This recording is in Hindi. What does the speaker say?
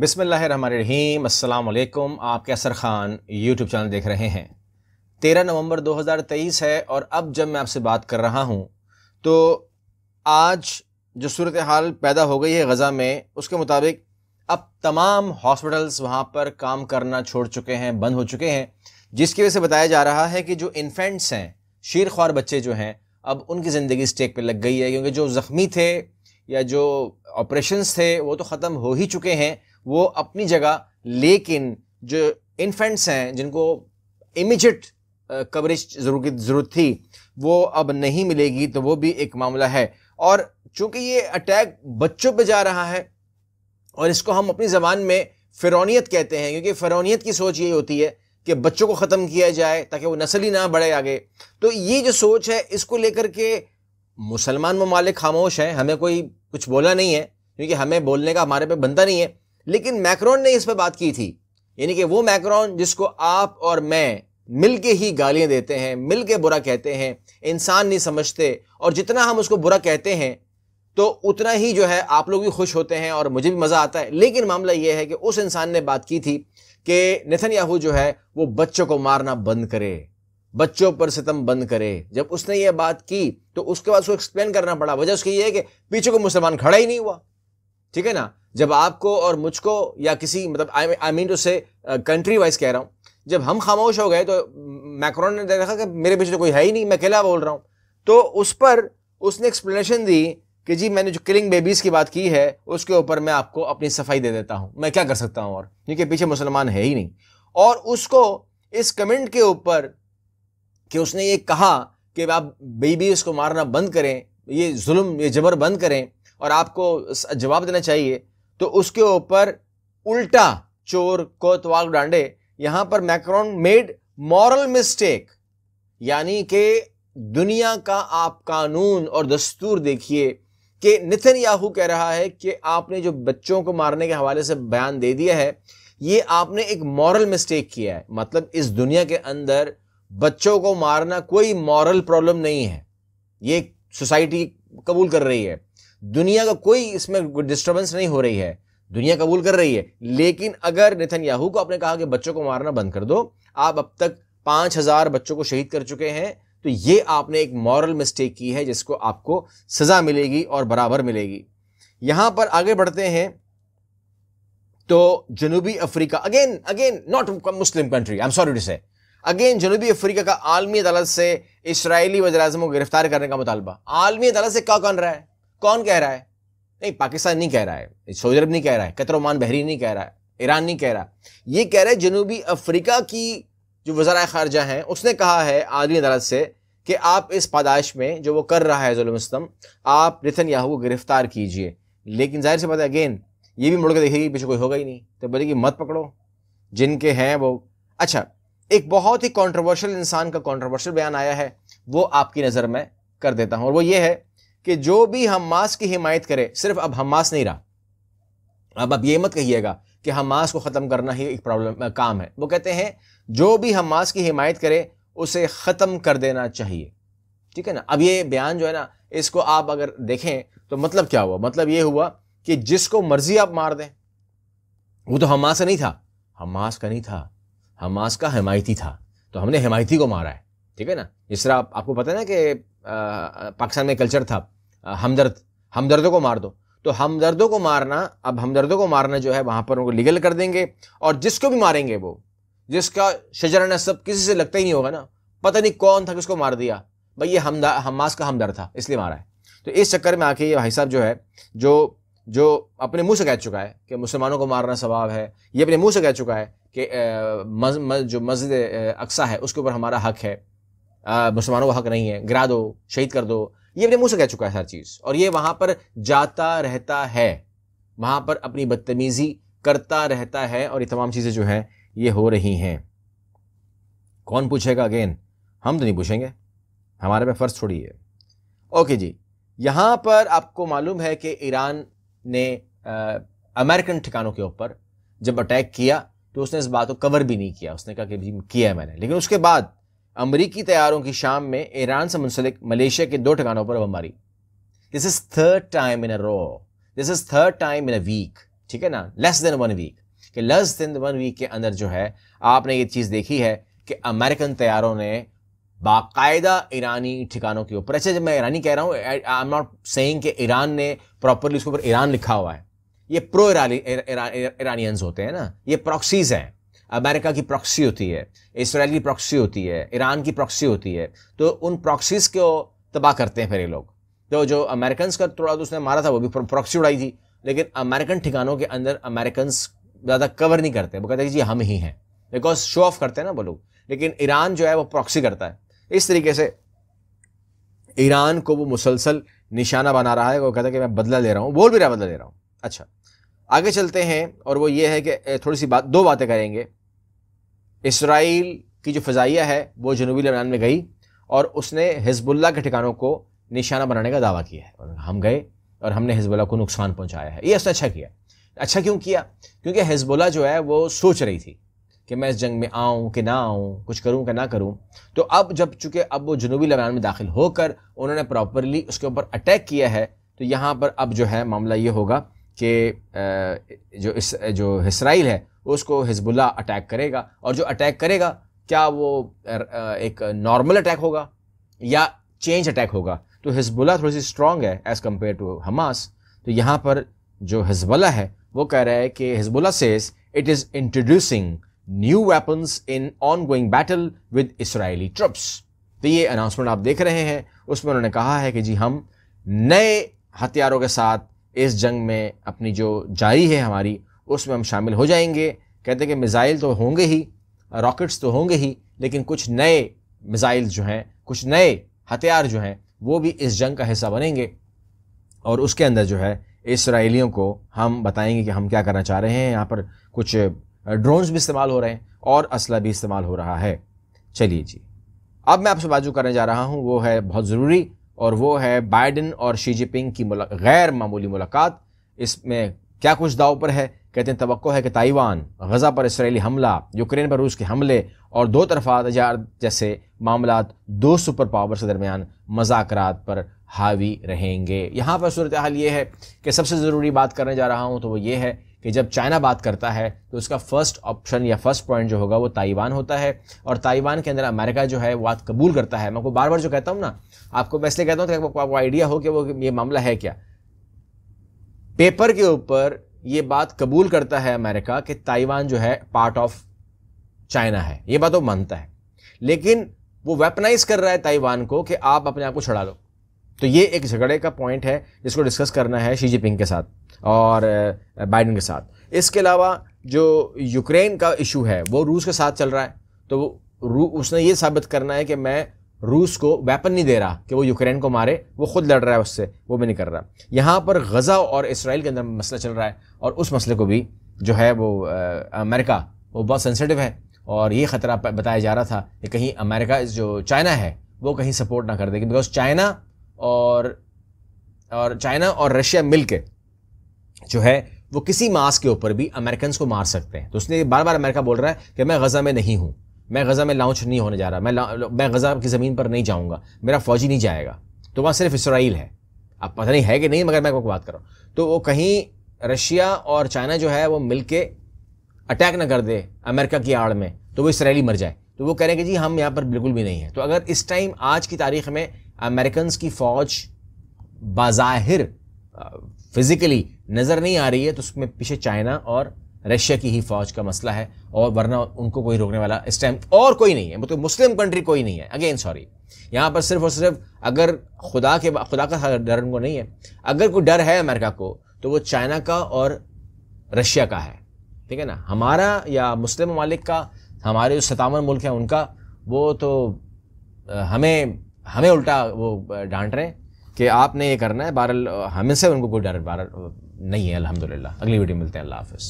बिसमीम अल्लाम आप कैसर ख़ान यूट्यूब चैनल देख रहे हैं तेरह नवंबर 2023 है और अब जब मैं आपसे बात कर रहा हूँ तो आज जो सूरत हाल पैदा हो गई है गज़ा में उसके मुताबिक अब तमाम हॉस्पिटल्स वहाँ पर काम करना छोड़ चुके हैं बंद हो चुके हैं जिसकी वजह से बताया जा रहा है कि जो इन्फेंट्स हैं शेर ख्वार बच्चे जो हैं अब उनकी ज़िंदगी स्टेक पर लग गई है क्योंकि जो ज़ख्मी थे या जो ऑपरेशंस थे वो तो ख़त्म हो ही चुके हैं वो अपनी जगह लेकिन जो इन्फेंट्स हैं जिनको इमिजिएट कवरेज जरूरत जरूरत थी वो अब नहीं मिलेगी तो वो भी एक मामला है और चूंकि ये अटैक बच्चों पे जा रहा है और इसको हम अपनी ज़बान में फिरौनीत कहते हैं क्योंकि फिरौनीत की सोच ये होती है कि बच्चों को ख़त्म किया जाए ताकि वो नस्ल ही ना बढ़े आगे तो ये जो सोच है इसको लेकर के मुसलमान ममालिक खामोश हैं हमें कोई कुछ बोला नहीं है क्योंकि हमें बोलने का हमारे पे बनता नहीं है लेकिन मैक्रोन ने इस पर बात की थी यानी कि वो मैक्रोन जिसको आप और मैं मिल के ही गालियाँ देते हैं मिल के बुरा कहते हैं इंसान नहीं समझते और जितना हम उसको बुरा कहते हैं तो उतना ही जो है आप लोग भी खुश होते हैं और मुझे भी मज़ा आता है लेकिन मामला यह है कि उस इंसान ने बात की थी कि निथन याहू जो है वो बच्चों को मारना बंद करे बच्चों पर सितम बंद करे जब उसने ये बात की तो उसके बाद उसको एक्सप्लेन करना पड़ा वजह उसकी ये है कि पीछे को मुसलमान खड़ा ही नहीं हुआ ठीक है ना जब आपको और मुझको या किसी मतलब I mean to say country wise कह रहा हूँ जब हम खामोश हो गए तो मैक्रोन ने देखा कि मेरे पीछे तो कोई है ही नहीं मैं अकेला बोल रहा हूँ तो उस पर उसने एक्सप्लेनेशन दी कि जी मैंने जो किलिंग बेबीज़ की बात की है उसके ऊपर मैं आपको अपनी सफाई दे देता हूँ मैं क्या कर सकता हूँ और क्योंकि पीछे मुसलमान है ही नहीं और उसको इस कमेंट के ऊपर कि उसने ये कहा कि आप बेबीज़ को मारना बंद करें ये जुल्म ये जबर बंद करें और आपको जवाब देना चाहिए तो उसके ऊपर उल्टा चोर कोतवाल डांडे यहां पर मैक्रॉन मेड मॉरल मिस्टेक यानी कि दुनिया का आप कानून और दस्तूर देखिए कि नितिन याहू कह रहा है कि आपने जो बच्चों को मारने के हवाले से बयान दे दिया है ये आपने एक मॉरल मिस्टेक किया है मतलब इस दुनिया के अंदर बच्चों को मारना कोई मॉरल प्रॉब्लम नहीं है ये सोसाइटी कबूल कर रही है दुनिया का कोई इसमें डिस्टर्बेंस नहीं हो रही है दुनिया कबूल कर रही है लेकिन अगर निथन याहू को आपने कहा कि बच्चों को मारना बंद कर दो आप अब तक पाँच हजार बच्चों को शहीद कर चुके हैं तो ये आपने एक मॉरल मिस्टेक की है जिसको आपको सज़ा मिलेगी और बराबर मिलेगी यहाँ पर आगे बढ़ते हैं तो जनूबी Africa again again not Muslim country I am sorry to say again जनूबी अफ्रीका का आलमी अदालत से इसराइली वजराजम को गिरफ्तार करने का मुतालबा आलमी अदालत से क्या कौन रहा है कौन कह रहा है नहीं पाकिस्तान नहीं कह रहा है सऊदी अरब नहीं कह रहा है कतर उमान बहरीन नहीं कह रहा है ईरान नहीं कह रहा ये कह रहे जनूबी अफ्रीका की जो वजरा खारजा हैं उसने कहा है आदमी अदालत से कि आप इस पादाइश में जो वो कर रहा है जुलमस्तम आप रिथन याहू को गिरफ्तार कीजिए लेकिन जाहिर से बात है अगेन ये भी मुड़ के देखेगी पीछे कोई होगा ही नहीं तो बोलेगी मत पकड़ो जिनके हैं वो अच्छा एक बहुत ही कंट्रोवर्शियल इंसान का कंट्रोवर्शियल बयान आया है वो आपकी नज़र में कर देता हूँ और वो ये है कि जो भी हमास की हिमायत करे सिर्फ अब हमास नहीं रहा अब अब ये मत कहिएगा कि हमास को ख़त्म करना ही एक प्रॉब्लम काम है वो कहते हैं जो भी हमास की हिमायत करे उसे ख़त्म कर देना चाहिए ठीक है ना अब ये बयान जो है ना इसको आप अगर देखें तो मतलब क्या हुआ मतलब ये हुआ कि जिसको मर्जी आप मार दें वो तो हमास नहीं था हमास का नहीं था हमास का हमायती था तो हमने हिमायती को मारा है ठीक है ना इस तरह आप, आपको पता है ना कि पाकिस्तान में कल्चर था हमदर्द हमदर्दों को मार दो तो हमदर्दों को मारना अब हमदर्दों को मारना जो है वहाँ पर उनको लीगल कर देंगे और जिसको भी मारेंगे वो जिसका शजर सब किसी से लगता ही नहीं होगा ना पता नहीं कौन था किसको मार दिया भाई ये हमदा हमास का हमदर्द था इसलिए मारा है तो इस चक्कर में आके ये भाई साहब जो है जो जो अपने मुंह से कह चुका है कि मुसलमानों को मारना स्वभाव है ये अपने मुंह से कह चुका है कि जो मस्जिद अक्सा है उसके ऊपर हमारा हक है मुसलमानों का हक नहीं है गिरा दो शहीद कर दो ये अपने मुंह से कह चुका है हर चीज़ और ये वहां पर जाता रहता है वहां पर अपनी बदतमीज़ी करता रहता है और ये तमाम चीज़ें जो है ये हो रही हैं कौन पूछेगा अगेन हम तो नहीं पूछेंगे हमारे पे फ़र्ज है ओके जी यहां पर आपको मालूम है कि ईरान ने आ, अमेरिकन ठिकानों के ऊपर जब अटैक किया तो उसने इस बात को कवर भी नहीं किया उसने कहा कि किया है मैंने लेकिन उसके बाद अमरीकी तैयारों की शाम में ईरान से मुंसलिक मलेशिया के दो ठिकानों पर बमबारी this is third time in a row this is third time in a week ठीक है ना लेस देन वन वीक कि लेस देन वन वीक के अंदर जो है आपने ये चीज़ देखी है कि अमेरिकन तैयारों ने बाकायदा ईरानी ठिकानों के ऊपर अच्छा जब मैं ईरानी कह रहा हूँ आई एम नॉट सेइंग कि ईरान ने प्रॉपरली उसके ऊपर ईरान लिखा हुआ है ये प्रो ईरानियंस होते हैं ना ये प्रॉक्सीज हैं अमेरिका की प्रॉक्सी होती है इसराइल की प्रॉक्सी होती है ईरान की प्रॉक्सी होती है तो उन प्रॉक्सीज को तबाह करते हैं फिर ये लोग तो जो अमेरिकन का थोड़ा तो उसने मारा था वो भी प्रॉक्सी उड़ाई थी लेकिन अमेरिकन ठिकानों के अंदर अमेरिकन ज़्यादा कवर नहीं करते वो कहते हैं जी हम ही हैं बिकॉज शो ऑफ करते हैं ना वो लोग लेकिन ईरान जो है वो प्रॉक्सी करता है इस तरीके से ईरान को वो मुसलसल निशाना बना रहा है वो कहता है कि मैं बदला ले रहा हूँ बोल भी रहा बदला ले रहा हूँ अच्छा आगे चलते हैं और वो ये है कि थोड़ी सी बात दो बातें करेंगे इसराइल की जो फ़जाइया है वो जनूबी लबनान में गई और उसने हिजबुल्ला के ठिकानों को निशाना बनाने का दावा किया है हम गए और हमने हिजबुल्ला को नुकसान पहुंचाया है ये उसने अच्छा किया अच्छा क्यों किया क्योंकि हिजबुल्ला जो है वो सोच रही थी कि मैं इस जंग में आऊँ कि ना आऊँ कुछ करूँ कि ना करूँ तो अब जब चूँकि अब वो जनूबी लबनान में दाखिल होकर उन्होंने प्रॉपरली उसके ऊपर अटैक किया है तो यहाँ पर अब जो है मामला ये होगा कि जो इस जो इसराइल है उसको हिजबुल्ला अटैक करेगा और जो अटैक करेगा क्या वो एक नॉर्मल अटैक होगा या चेंज अटैक होगा तो हिजबुल्ला थोड़ी सी स्ट्रांग है एज़ कम्पेयर टू हमास तो यहाँ पर जो हिजबुल्ला है वो कह रहा है कि Hezbollah says it is introducing new weapons in ongoing battle with Israeli troops तो ये अनाउंसमेंट आप देख रहे हैं उसमें उन्होंने कहा है कि जी हम नए हथियारों के साथ इस जंग में अपनी जो जारी है हमारी उसमें हम शामिल हो जाएंगे कहते हैं कि मिज़ाइल तो होंगे ही रॉकेट्स तो होंगे ही लेकिन कुछ नए मिज़ाइल जो हैं कुछ नए हथियार जो हैं वो भी इस जंग का हिस्सा बनेंगे और उसके अंदर जो है इसराइलियों को हम बताएंगे कि हम क्या करना चाह रहे हैं यहाँ पर कुछ ड्रोन्स भी इस्तेमाल हो रहे हैं और असला भी इस्तेमाल हो रहा है चलिए जी अब मैं आपसे बाजू करने जा रहा हूँ वो है बहुत ज़रूरी और वो है बाइडन और शी जिनपिंग की मुला, गैर मामूली मुलाकात इसमें क्या कुछ दाव पर है कहते हैं तो है कि ताइवान गज़ा पर इसराइली हमला यूक्रेन पर रूस के हमले और दो तरफा तजार जैसे मामला दो सुपर पावर्स के दरमियान मजाक पर हावी रहेंगे यहाँ पर सूरत हाल ये है कि सबसे ज़रूरी बात करने जा रहा हूँ तो वो ये है कि जब चाइना बात करता है तो उसका फ़र्स्ट ऑप्शन या फर्स्ट पॉइंट जो होगा वो ताइवान होता है और ताइवान के अंदर अमेरिका जो है वो बात कबूल करता है मैं आपको बार बार जो कहता हूँ ना आपको मैं इसलिए कहता हूँ कि आपको आइडिया हो कि वो ये मामला है क्या पेपर के ऊपर ये बात कबूल करता है अमेरिका कि ताइवान जो है पार्ट ऑफ चाइना है ये बात वो मानता है लेकिन वो वेपनाइज कर रहा है ताइवान को कि आप अपने आप को छुड़ा लो तो ये एक झगड़े का पॉइंट है जिसको डिस्कस करना है शी जिनपिंग के साथ और बाइडन के साथ इसके अलावा जो यूक्रेन का इशू है वो रूस के साथ चल रहा है तो उसने ये साबित करना है कि मैं रूस को वेपन नहीं दे रहा कि वो यूक्रेन को मारे वो खुद लड़ रहा है उससे वो भी नहीं कर रहा यहाँ पर गज़ा और इसराइल के अंदर मसला चल रहा है और उस मसले को भी जो है वो अमेरिका वो बहुत सेंसिटिव है और ये ख़तरा बताया जा रहा था कि कहीं अमेरिका जो चाइना है वो कहीं सपोर्ट ना कर देगी बिकॉज चाइना और और चाइना और रशिया मिल के जो है वो किसी मास के ऊपर भी अमेरिकन को मार सकते हैं तो उसने बार बार अमेरिका बोल रहा है कि मैं गज़ा में नहीं हूँ मैं गज़ा में लॉन्च नहीं होने जा रहा मैं मैं गज़ा की ज़मीन पर नहीं जाऊँगा मेरा फ़ौजी नहीं जाएगा तो वहाँ सिर्फ इसराइल है अब पता नहीं है कि नहीं मगर मैं आपको बात कर रहा हूँ तो वो कहीं रशिया और चाइना जो है वो मिल के अटैक ना कर दे अमेरिका की आड़ में तो वो इसराइली मर जाए तो वो कह रहे हैं कि जी हम यहाँ पर बिल्कुल भी नहीं है तो अगर इस टाइम आज की तारीख में अमेरिकन की फ़ौज बाज़ाहिर फिज़िकली नज़र नहीं आ रही है तो उसमें पीछे चाइना और रशिया की ही फौज का मसला है और वरना उनको कोई रोकने वाला इस टाइम और कोई नहीं है मतलब मुस्लिम कंट्री कोई नहीं है अगेन सॉरी यहाँ पर सिर्फ और सिर्फ अगर खुदा के खुदा का डर उनको नहीं है अगर कोई डर है अमेरिका को तो वो चाइना का और रशिया का है ठीक है ना हमारा या मुस्लिम ममालिक का हमारे जो सतावन मुल्क हैं उनका वो तो हमें हमें उल्टा वो डांट रहे हैं कि आपने ये करना है बहरल हमें से उनको कोई डर बहर नहीं है अलहमदिल्ला अगली वीडियो मिलते हैं अल्लाह हाफ़